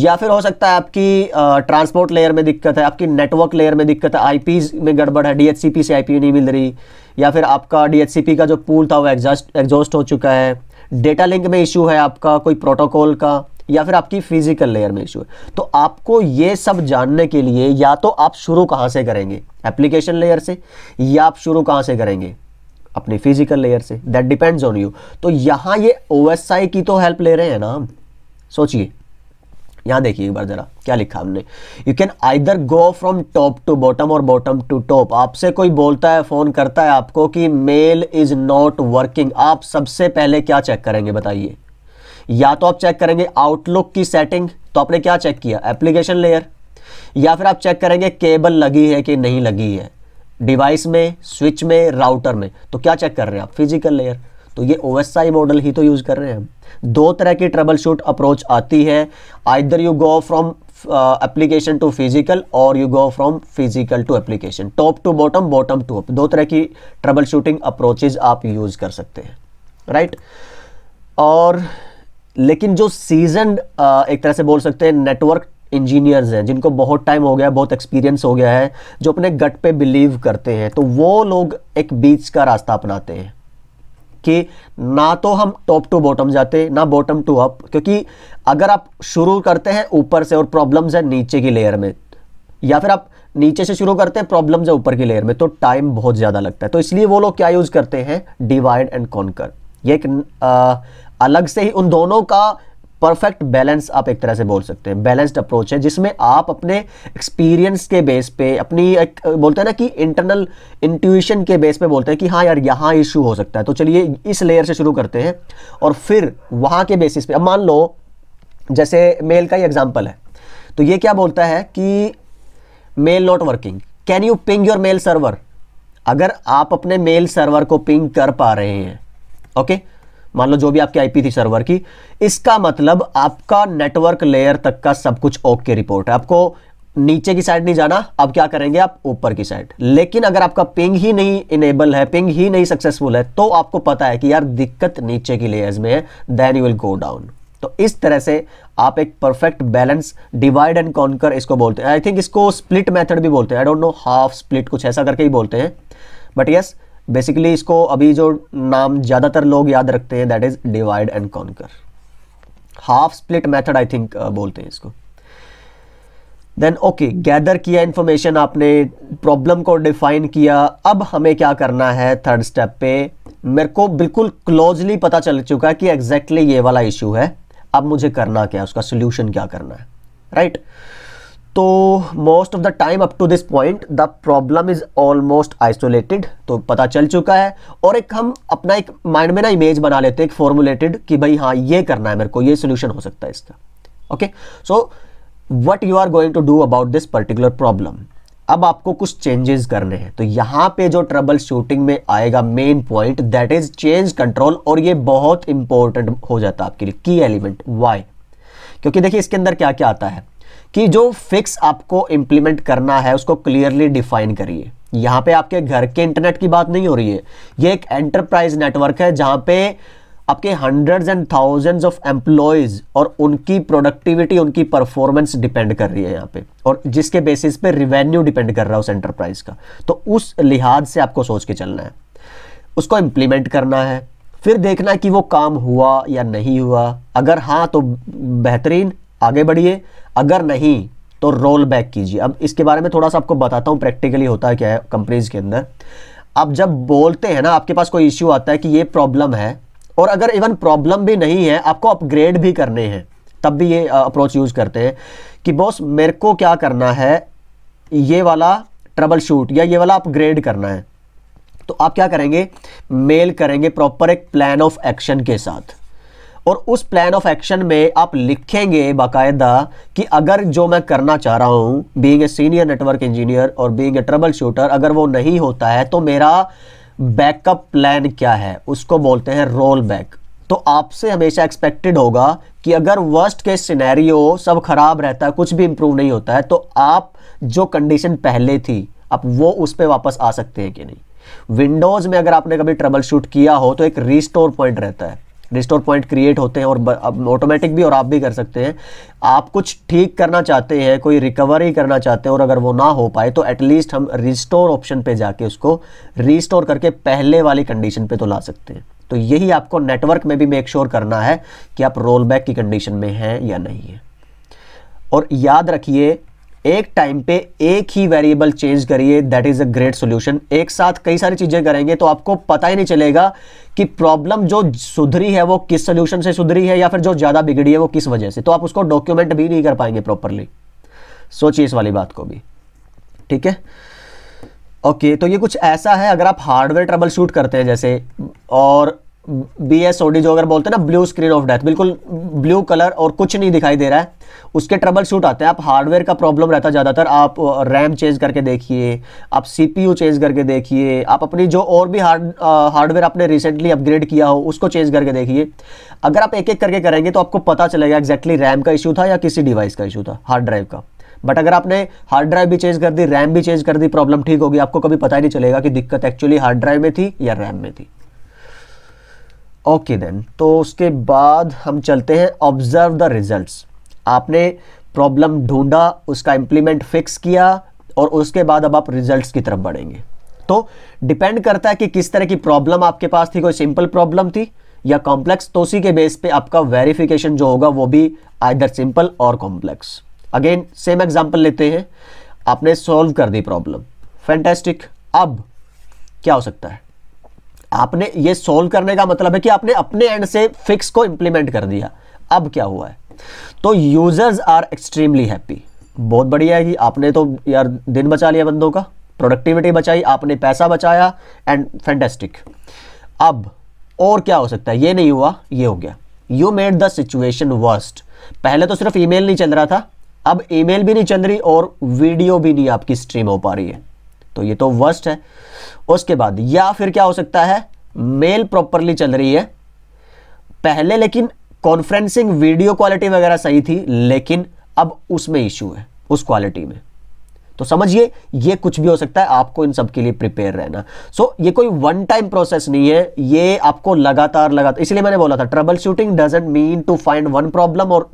Speaker 1: या फिर हो सकता है आपकी ट्रांसपोर्ट लेयर में दिक्कत है आपकी नेटवर्क लेयर में दिक्कत है आई में गड़बड़ है डी से आई नहीं मिल रही या फिर आपका डी का जो पूल था वो एग्जॉस्ट एग्जॉस्ट हो चुका है डेटा लिंक में इशू है आपका कोई प्रोटोकॉल का या फिर आपकी फिजिकल लेयर में इशू है तो आपको ये सब जानने के लिए या तो आप शुरू कहाँ से करेंगे एप्लीकेशन लेयर से या आप शुरू कहाँ से करेंगे अपनी फिजिकल लेयर से दैट डिपेंड्स ऑन यू तो यहाँ ये ओ की तो हेल्प ले रहे हैं ना हम सोचिए यहां देखिए एक बार जरा क्या लिखा हमने you can either go from top to bottom और बॉटम टू टॉप आपसे कोई बोलता है फ़ोन करता है आपको कि मेल इज़ नॉट वर्किंग आप सबसे पहले क्या चेक करेंगे बताइए या तो आप चेक करेंगे आउटलुक की सेटिंग तो आपने क्या चेक किया एप्लीकेशन लेयर या फिर आप चेक करेंगे केबल लगी है कि नहीं लगी है डिवाइस में स्विच में राउटर में तो क्या चेक कर रहे हैं आप फिजिकल लेयर तो ये ओ मॉडल ही तो यूज़ कर रहे हैं दो तरह की ट्रबल शूट अप्रोच आती है either you go from application to physical और you go from physical to application top to bottom bottom to दो तरह की ट्रबल शूटिंग अप्रोचेज आप यूज़ कर सकते हैं राइट और लेकिन जो सीजन uh, एक तरह से बोल सकते हैं नेटवर्क इंजीनियर्स हैं जिनको बहुत टाइम हो गया है बहुत एक्सपीरियंस हो गया है जो अपने गट पे बिलीव करते हैं तो वो लोग एक बीच का रास्ता अपनाते हैं कि ना तो हम टॉप टू बॉटम जाते ना बॉटम टू अप क्योंकि अगर आप शुरू करते हैं ऊपर से और प्रॉब्लम्स है नीचे की लेयर में या फिर आप नीचे से शुरू करते हैं प्रॉब्लम्स है ऊपर की लेयर में तो टाइम बहुत ज़्यादा लगता है तो इसलिए वो लोग क्या यूज़ करते हैं डिवाइड एंड कॉन्कर ये एक आ, अलग से ही उन दोनों का परफेक्ट बैलेंस आप एक तरह से बोल सकते हैं बैलेंस्ड अप्रोच है जिसमें आप अपने एक्सपीरियंस के बेस पे अपनी एक बोलते हैं ना कि इंटरनल इंट्यूशन के बेस पे बोलते हैं कि हाँ यार यहाँ इशू हो सकता है तो चलिए इस लेयर से शुरू करते हैं और फिर वहाँ के बेसिस पे अब मान लो जैसे मेल का ही एग्जाम्पल है तो ये क्या बोलता है कि mail not working can you ping your mail server अगर आप अपने मेल सर्वर को पिंग कर पा रहे हैं ओके okay? मान लो जो भी आपकी आईपी थी सर्वर की इसका मतलब आपका नेटवर्क लेयर तक का सब कुछ ओके रिपोर्ट है आपको नीचे की साइड नहीं जाना अब क्या करेंगे आप ऊपर की साइड लेकिन अगर आपका पिंग ही नहीं इनेबल है पिंग ही नहीं सक्सेसफुल है तो आपको पता है कि यार दिक्कत नीचे की लेयर्स में है then you will go down तो इस तरह से आप एक perfect balance divide and conquer इसको बोलते हैं आई थिंक इसको स्प्लिट मेथड भी बोलते हैं I don't know half split कुछ ऐसा करके ही बोलते हैं बट यस yes, बेसिकली इसको अभी जो नाम ज़्यादातर लोग याद रखते हैं that is divide and conquer half split method I think बोलते हैं इसको देन ओके गैदर किया इन्फॉर्मेशन आपने प्रॉब्लम को डिफाइन किया अब हमें क्या करना है थर्ड स्टेप पे मेरे को बिल्कुल क्लोजली पता चल चुका है कि एग्जैक्टली exactly ये वाला इशू है अब मुझे करना क्या है उसका सोल्यूशन क्या करना है राइट right? तो most of the time up to this point the problem is almost isolated तो पता चल चुका है और एक हम अपना एक माइंड में ना इमेज बना लेते हैं एक फॉर्मुलेटेड कि भाई हाँ ये करना है मेरे को ये सोल्यूशन हो सकता है इसका okay so what you are going to do about this particular problem अब आपको कुछ चेंजेस करने हैं तो यहाँ पे जो ट्रबल शूटिंग में आएगा main point that is change control और ये बहुत इंपॉर्टेंट हो जाता है आपके लिए की एलिमेंट वाई क्योंकि देखिए इसके अंदर क्या क्या आता है कि जो फिक्स आपको इंप्लीमेंट करना है उसको क्लियरली डिफाइन करिए यहां पे आपके घर के इंटरनेट की बात नहीं हो रही है ये एक एंटरप्राइज नेटवर्क है जहां पे आपके hundreds and thousands of employees और उनकी प्रोडक्टिविटी उनकी परफॉर्मेंस डिपेंड कर रही है यहां पे और जिसके बेसिस पे रिवेन्यू डिपेंड कर रहा है उस एंटरप्राइज का तो उस लिहाज से आपको सोच के चलना है उसको इंप्लीमेंट करना है फिर देखना है कि वो काम हुआ या नहीं हुआ अगर हाँ तो बेहतरीन आगे बढ़िए अगर नहीं तो रोल बैक कीजिए अब इसके बारे में थोड़ा सा आपको बताता हूँ प्रैक्टिकली होता है क्या है कंपनीज़ के अंदर अब जब बोलते हैं ना आपके पास कोई इश्यू आता है कि ये प्रॉब्लम है और अगर इवन प्रॉब्लम भी नहीं है आपको अपग्रेड भी करने हैं तब भी ये अप्रोच यूज़ करते हैं कि बॉस मेरे को क्या करना है ये वाला ट्रबल शूट या ये वाला अपग्रेड करना है तो आप क्या करेंगे मेल करेंगे प्रॉपर एक प्लान ऑफ एक्शन के साथ और उस प्लान ऑफ एक्शन में आप लिखेंगे बाकायदा कि अगर जो मैं करना चाह रहा हूँ being a senior network engineer और बीइंग ए ट्रबल शूटर अगर वो नहीं होता है तो मेरा बैकअप प्लान क्या है उसको बोलते हैं रोल बैक तो आपसे हमेशा एक्सपेक्टेड होगा कि अगर वर्स्ट के सिनेरियो सब खराब रहता है कुछ भी इम्प्रूव नहीं होता है तो आप जो कंडीशन पहले थी आप वो उस पर वापस आ सकते हैं कि नहीं विंडोज़ में अगर आपने कभी ट्रबल शूट किया हो तो एक रिस्टोर पॉइंट रहता है रिस्टोर पॉइंट क्रिएट होते हैं और ऑटोमेटिक भी और आप भी कर सकते हैं आप कुछ ठीक करना चाहते हैं कोई रिकवरी करना चाहते हैं और अगर वो ना हो पाए तो एटलीस्ट हम रिस्टोर ऑप्शन पे जाके उसको रिस्टोर करके पहले वाली कंडीशन पे तो ला सकते हैं तो यही आपको नेटवर्क में भी मेक श्योर sure करना है कि आप रोल बैक की कंडीशन में हैं या नहीं है और याद रखिए एक टाइम पे एक ही वेरिएबल चेंज करिए that is a great solution एक साथ कई सारी चीज़ें करेंगे तो आपको पता ही नहीं चलेगा कि प्रॉब्लम जो सुधरी है वो किस सोल्यूशन से सुधरी है या फिर जो ज़्यादा बिगड़ी है वो किस वजह से तो आप उसको डॉक्यूमेंट भी नहीं कर पाएंगे प्रॉपरली सोचिए इस वाली बात को भी ठीक है ओके तो ये कुछ ऐसा है अगर आप हार्डवेयर ट्रबल शूट करते हैं जैसे और बी एस ओडी जो अगर बोलते हैं ना ब्लू स्क्रीन ऑफ डेथ बिल्कुल ब्लू कलर और कुछ नहीं दिखाई दे रहा है उसके ट्रबल शूट आते हैं आप हार्डवेयर का प्रॉब्लम रहता है ज़्यादातर आप रैम चेंज करके देखिए आप सीपीयू चेंज करके देखिए आप अपनी जो और भी हार्ड हार्डवेयर आपने रिसेंटली अपग्रेड किया हो उसको चेंज करके देखिए अगर आप एक एक करके करेंगे तो आपको पता चलेगा एक्जैक्टली रैम का इशू था या किसी डिवाइस का इशू था हार्ड ड्राइव का बट अगर आपने हार्ड ड्राइव भी चेंज कर दी रैम भी चेंज कर दी प्रॉब्लम ठीक होगी आपको कभी पता ही नहीं चलेगा कि दिक्कत एक्चुअली हार्ड ड्राइव में थी या रैम में थी ओके okay देन तो उसके बाद हम चलते हैं ऑब्जर्व द रिजल्ट्स आपने प्रॉब्लम ढूंढा उसका इम्प्लीमेंट फिक्स किया और उसके बाद अब आप रिजल्ट्स की तरफ बढ़ेंगे तो डिपेंड करता है कि किस तरह की प्रॉब्लम आपके पास थी कोई सिंपल प्रॉब्लम थी या कॉम्प्लेक्स तो उसी के बेस पे आपका वेरिफिकेशन जो होगा वो भी आइदर सिंपल और कॉम्प्लेक्स अगेन सेम एग्जाम्पल लेते हैं आपने सॉल्व कर दी प्रॉब्लम फैंटेस्टिक अब क्या हो सकता है आपने ये सोल्व करने का मतलब है कि आपने अपने एंड से फिक्स को इंप्लीमेंट कर दिया अब क्या हुआ है तो यूजर्स आर एक्सट्रीमली हैप्पी बहुत बढ़िया है कि आपने तो यार दिन बचा लिया बंदों का प्रोडक्टिविटी बचाई आपने पैसा बचाया एंड फैंटेस्टिक अब और क्या हो सकता है ये नहीं हुआ ये हो गया you made the situation worst पहले तो सिर्फ ईमेल नहीं चल रहा था अब ईमेल भी नहीं चल रही और वीडियो भी नहीं आपकी स्ट्रीम हो पा रही है तो ये तो वर्स्ट है उसके बाद या फिर क्या हो सकता है मेल प्रॉपरली चल रही है पहले लेकिन कॉन्फ्रेंसिंग वीडियो क्वालिटी वगैरह सही थी लेकिन अब उसमें इश्यू है उस क्वालिटी में तो समझिए ये कुछ भी हो सकता है आपको इन सब के लिए प्रिपेयर रहना सो so, ये कोई वन टाइम प्रोसेस नहीं है ये आपको लगातार लगातार इसलिए मैंने बोला था trouble shooting doesn't mean to find one problem और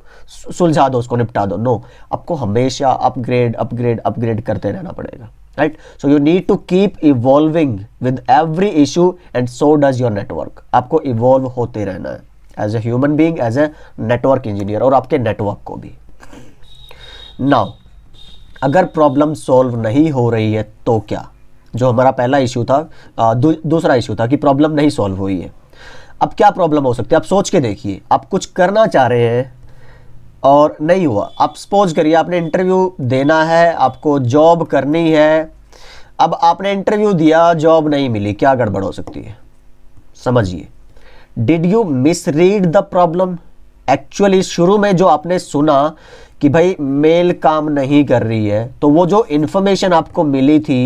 Speaker 1: सुलझा दो उसको निपटा दो नो no, आपको हमेशा अपग्रेड अपग्रेड अपग्रेड करते रहना पड़ेगा right so you need to keep evolving with every issue and so does your network आपको evolve होते रहना है as a human being as a network engineer और आपके network को भी now अगर problem solve नहीं हो रही है तो क्या जो हमारा पहला इशू था दू, दूसरा इशू था कि प्रॉब्लम नहीं सॉल्व हुई है अब क्या प्रॉब्लम हो सकती है आप सोच के देखिए आप कुछ करना चाह रहे हैं और नहीं हुआ आप सपोज करिए आपने इंटरव्यू देना है आपको जॉब करनी है अब आपने इंटरव्यू दिया जॉब नहीं मिली क्या गड़बड़ हो सकती है समझिए did you misread the problem actually शुरू में जो आपने सुना कि भाई मेल काम नहीं कर रही है तो वो जो इन्फॉर्मेशन आपको मिली थी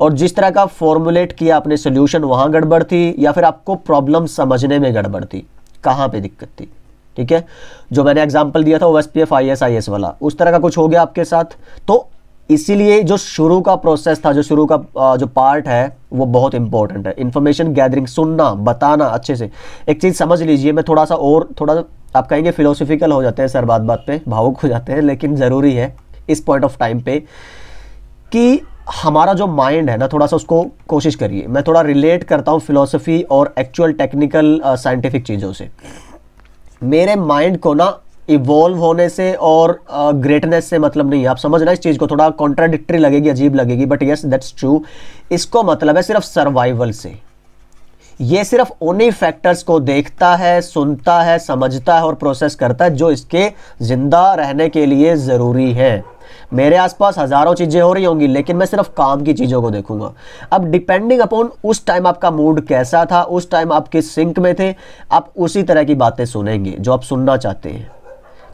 Speaker 1: और जिस तरह का फॉर्मुलेट किया आपने सोल्यूशन वहाँ गड़बड़ थी या फिर आपको प्रॉब्लम समझने में गड़बड़ थी कहाँ पे दिक्कत थी ठीक है जो मैंने एग्जाम्पल दिया था वो S P F I S I S वाला उस तरह का कुछ हो गया आपके साथ तो इसीलिए जो शुरू का प्रोसेस था जो शुरू का जो पार्ट है वो बहुत इंपॉर्टेंट है इन्फॉर्मेशन गैदरिंग सुनना बताना अच्छे से एक चीज़ समझ लीजिए मैं थोड़ा सा और थोड़ा आप कहेंगे फिलोसफिकल हो जाते हैं सर बात बात पे भावुक हो जाते हैं लेकिन ज़रूरी है इस पॉइंट ऑफ टाइम पे कि हमारा जो माइंड है ना थोड़ा सा उसको कोशिश करिए मैं थोड़ा रिलेट करता हूँ फिलोसफी और एक्चुअल टेक्निकल साइंटिफिक चीज़ों से मेरे माइंड को ना इवॉल्व होने से और ग्रेटनेस से मतलब नहीं है आप समझना इस चीज़ को थोड़ा कॉन्ट्राडिक्ट्री लगेगी अजीब लगेगी बट येस दैट्स ट्रू इसको मतलब है सिर्फ सर्वाइवल से ये सिर्फ उन्हीं फैक्टर्स को देखता है सुनता है समझता है और प्रोसेस करता है जो इसके ज़िंदा रहने के लिए ज़रूरी है मेरे आसपास हज़ारों चीज़ें हो रही होंगी लेकिन मैं सिर्फ काम की चीज़ों को देखूंगा अब डिपेंडिंग अपॉन उस टाइम आपका मूड कैसा था उस टाइम आप किस सिंक में थे आप उसी तरह की बातें सुनेंगे जो आप सुनना चाहते हैं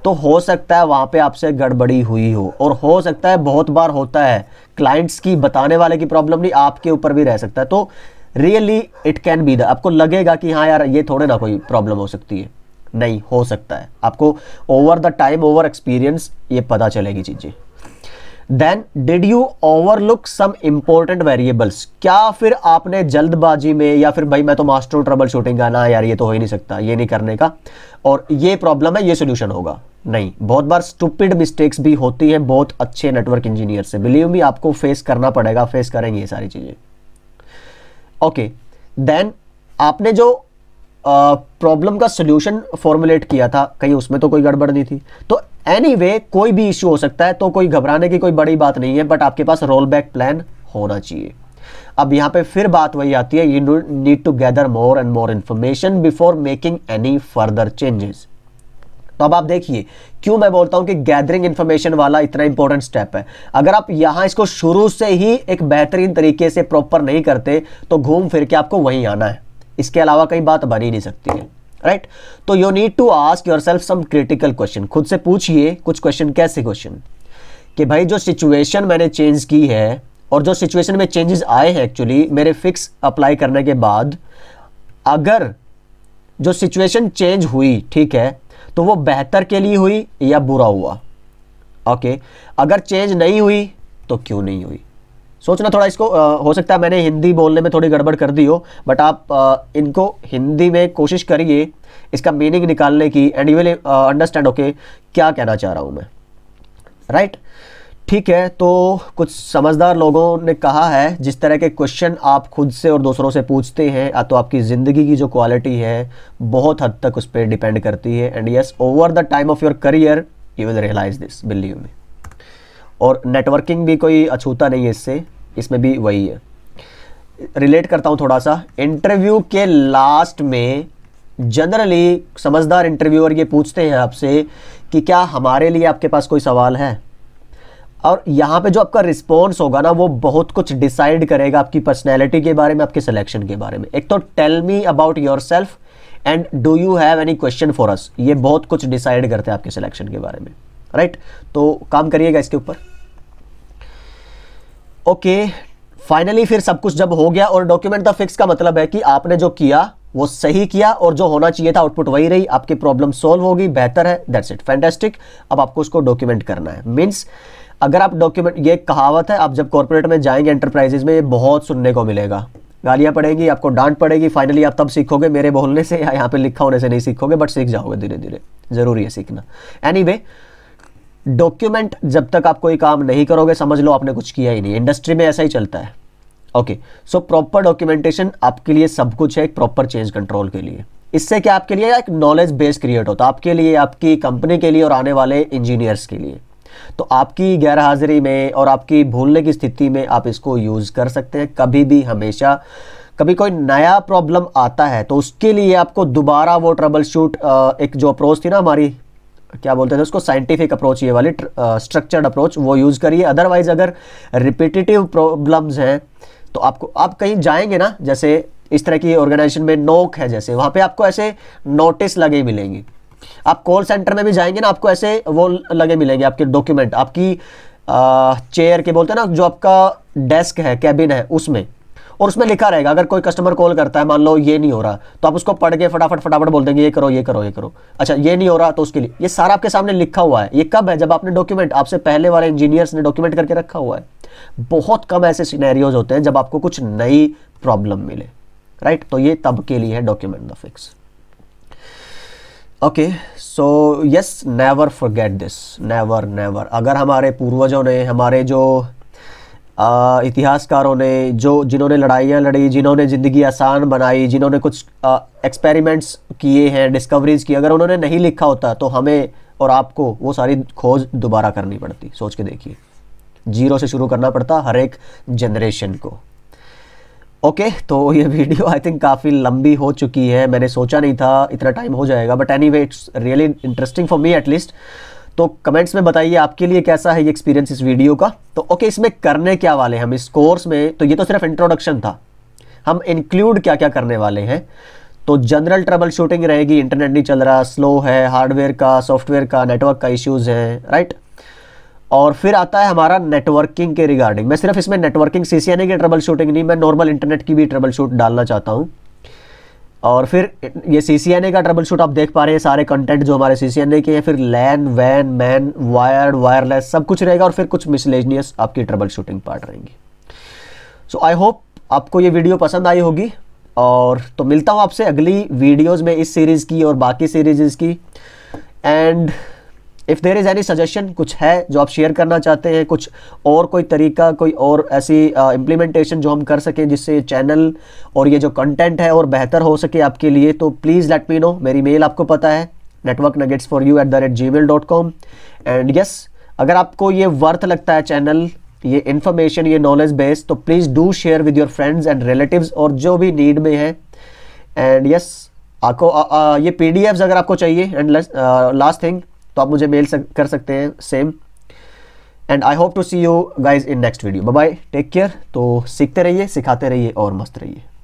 Speaker 1: तो हो सकता है वहां पे आपसे गड़बड़ी हुई हो और हो सकता है बहुत बार होता है क्लाइंट्स की बताने वाले की प्रॉब्लम नहीं आपके ऊपर भी रह सकता है तो really it can be the आपको लगेगा कि हाँ यार ये थोड़े ना कोई प्रॉब्लम हो सकती है नहीं हो सकता है आपको over the time over experience ये पता चलेगी चीज़ें then did you overlook some important variables क्या फिर आपने जल्दबाजी में या फिर भाई मैं तो मास्टर ट्रबल शूटिंग का ना यार ये तो हो ही नहीं सकता ये नहीं करने का और ये प्रॉब्लम है ये सोल्यूशन होगा नहीं बहुत बार स्टूपिड मिस्टेक्स भी होती है बहुत अच्छे नेटवर्क इंजीनियर से बिलीव भी आपको फेस करना पड़ेगा फेस करेंगे ये सारी चीज़ें ओके okay, देन आपने जो प्रॉब्लम का सोल्यूशन फॉर्मुलेट किया था कहीं उसमें तो कोई गड़बड़ नहीं थी तो एनी anyway, कोई भी इश्यू हो सकता है तो कोई घबराने की कोई बड़ी बात नहीं है बट आपके पास रोल बैक प्लान होना चाहिए अब यहाँ पे फिर बात वही आती है you need to gather more and more information before making any further changes तो अब आप देखिए क्यों मैं बोलता हूं कि गैदरिंग इन्फॉर्मेशन वाला इतना इंपॉर्टेंट स्टेप है अगर आप यहां इसको शुरू से ही एक बेहतरीन तरीके से प्रॉपर नहीं करते तो घूम फिर के आपको वहीं आना है इसके अलावा कहीं बात बन ही नहीं सकती है राइट तो you need to ask yourself some critical question खुद से पूछिए कुछ क्वेश्चन कैसे क्वेश्चन कि भाई जो सिचुएशन मैंने चेंज की है और जो सिचुएशन में चेंजेस आए हैं एक्चुअली मेरे फिक्स अप्लाई करने के बाद अगर जो सिचुएशन चेंज हुई ठीक है तो वो बेहतर के लिए हुई या बुरा हुआ ओके okay. अगर चेंज नहीं हुई तो क्यों नहीं हुई सोचना थोड़ा इसको आ, हो सकता है मैंने हिंदी बोलने में थोड़ी गड़बड़ कर दी हो बट आप आ, इनको हिंदी में कोशिश करिए इसका मीनिंग निकालने की and you will understand okay क्या कहना चाह रहा हूँ मैं राइट right? ठीक है तो कुछ समझदार लोगों ने कहा है जिस तरह के क्वेश्चन आप खुद से और दूसरों से पूछते हैं तो आपकी ज़िंदगी की जो क्वालिटी है बहुत हद तक उस पर डिपेंड करती है and yes over the time of your career you will realise this बिल्ली में और नेटवर्किंग भी कोई अछूता नहीं है इससे इसमें भी वही है रिलेट करता हूँ थोड़ा सा इंटरव्यू के लास्ट में जनरली समझदार इंटरव्यूअर ये पूछते हैं आपसे कि क्या हमारे लिए आपके पास कोई सवाल है और यहाँ पे जो आपका रिस्पॉन्स होगा ना वो बहुत कुछ डिसाइड करेगा आपकी पर्सनैलिटी के बारे में आपके सिलेक्शन के बारे में एक तो tell me about yourself and do you have any question for us ये बहुत कुछ डिसाइड करते हैं आपके सिलेक्शन के बारे में राइट right? तो काम करिएगा इसके ऊपर ओके फाइनली फिर सब कुछ जब हो गया और डॉक्यूमेंट द फिक्स का मतलब है कि आपने जो किया वो सही किया और जो होना चाहिए था आउटपुट वही रही आपकी प्रॉब्लम सॉल्व होगी बेहतर है दैट्स इट फैंटेस्टिक अब आपको उसको डॉक्यूमेंट करना है मीन्स अगर आप डॉक्यूमेंट ये कहावत है आप जब कॉरपोरेट में जाएंगे एंटरप्राइजेज में ये बहुत सुनने को मिलेगा गालियाँ पड़ेगी आपको डांट पड़ेगी फाइनली आप तब सीखोगे मेरे बोलने से या यहाँ पे लिखा होने से नहीं सीखोगे बट सीख जाओगे धीरे धीरे ज़रूरी है सीखना एनी anyway, डॉक्यूमेंट जब तक आप कोई काम नहीं करोगे समझ लो आपने कुछ किया ही नहीं इंडस्ट्री में ऐसा ही चलता है ओके सो प्रॉपर डॉक्यूमेंटेशन आपके लिए सब कुछ है एक प्रॉपर चेंज कंट्रोल के लिए इससे क्या आपके लिए एक नॉलेज बेस क्रिएट होता है आपके लिए आपकी कंपनी के लिए और आने वाले इंजीनियर्स के लिए तो आपकी गैर हाजिरी में और आपकी भूलने की स्थिति में आप इसको यूज़ कर सकते हैं कभी भी हमेशा कभी कोई नया प्रॉब्लम आता है तो उसके लिए आपको दोबारा वो ट्रबल शूट एक जो अप्रोच थी ना हमारी क्या बोलते थे उसको साइंटिफिक अप्रोच ये वाली स्ट्रक्चर्ड अप्रोच uh, वो यूज़ करिए अदरवाइज़ अगर रिपीटिटिव प्रॉब्लम्स हैं तो आपको आप कहीं जाएंगे ना जैसे इस तरह की ऑर्गेनाइजेशन में नोक है जैसे वहाँ पे आपको ऐसे नोटिस लगे मिलेंगे आप कॉल सेंटर में भी जाएंगे ना आपको ऐसे वो लगे मिलेंगे आपके डॉक्यूमेंट आपकी चेयर uh, के बोलते हैं ना जो आपका डेस्क है कैबिन है उसमें और उसमें लिखा रहेगा अगर कोई कस्टमर कॉल करता है मान लो ये नहीं हो रहा तो आप उसको पढ़ के फटाफट फटाफट बोल देंगे ये करो ये करो ये करो अच्छा ये नहीं हो रहा तो उसके लिए ये सारा आपके सामने लिखा हुआ है ये कब है जब आपने डॉक्यूमेंट आपसे पहले वाले इंजीनियर्स ने डॉक्यूमेंट करके रखा हुआ है बहुत कम ऐसे सीनैरियोज होते हैं जब आपको कुछ नई प्रॉब्लम मिले राइट तो ये तब के लिए है document the fix okay so yes never forget this never never अगर हमारे पूर्वजों ने हमारे जो इतिहासकारों ने जो जिन्होंने लड़ाइयाँ लड़ी जिन्होंने ज़िंदगी आसान बनाई जिन्होंने कुछ एक्सपेरिमेंट्स किए हैं डिस्कवरीज की अगर उन्होंने नहीं लिखा होता तो हमें और आपको वो सारी खोज दोबारा करनी पड़ती सोच के देखिए जीरो से शुरू करना पड़ता हर एक जनरेशन को ओके okay, तो ये वीडियो आई थिंक काफ़ी लंबी हो चुकी है मैंने सोचा नहीं था इतना टाइम हो जाएगा but anyway it's really interesting for me at least तो कमेंट्स में बताइए आपके लिए कैसा है ये एक्सपीरियंस इस वीडियो का तो ओके इसमें करने क्या वाले हम इस कोर्स में तो ये तो सिर्फ इंट्रोडक्शन था हम इंक्लूड क्या क्या करने वाले हैं तो जनरल ट्रबल शूटिंग रहेगी इंटरनेट नहीं चल रहा स्लो है हार्डवेयर का सॉफ्टवेयर का नेटवर्क का इश्यूज़ है राइट और फिर आता है हमारा नेटवर्किंग के रिगार्डिंग मैं सिर्फ इसमें नेटवर्किंग सीसीएनए की ट्रबल शूटिंग नहीं मैं नॉर्मल इंटरनेट की भी ट्रबल शूट डालना चाहता हूँ और फिर ये सी सी एन ए का ट्रबल शूट आप देख पा रहे हैं सारे कंटेंट जो हमारे सी सी एन ए के हैं फिर लैन वैन मैन वायर्ड वायरलेस सब कुछ रहेगा और फिर कुछ मिसलेजनियस आपकी ट्रबल शूटिंग पार्ट रहेंगी सो आई होप आपको ये वीडियो पसंद आई होगी और तो मिलता हूँ आपसे अगली वीडियोज़ में इस सीरीज़ की और बाकी सीरीज़ की and if there is any suggestion कुछ है जो आप शेयर करना चाहते हैं कुछ और कोई तरीका कोई और ऐसी इम्प्लीमेंटेशन जो हम कर सकें जिससे चैनल और ये जो कंटेंट है और बेहतर हो सके आपके लिए तो प्लीज़ लेट मी नो मेरी मेल आपको पता है network nuggets for you at the rate gmail dot com and yes अगर आपको ये वर्थ लगता है चैनल ये इन्फॉर्मेशन ये नॉलेज बेस तो please do share with your friends and relative और जो भी नीड में है एंड यस yes, आपको आ, आ, ये पी अगर आपको चाहिए एंड लास्ट थिंग तो आप मुझे मेल सक, कर सकते हैं same and I hope to see you guys in next video bye take care तो सीखते रहिए सिखाते रहिए और मस्त रहिए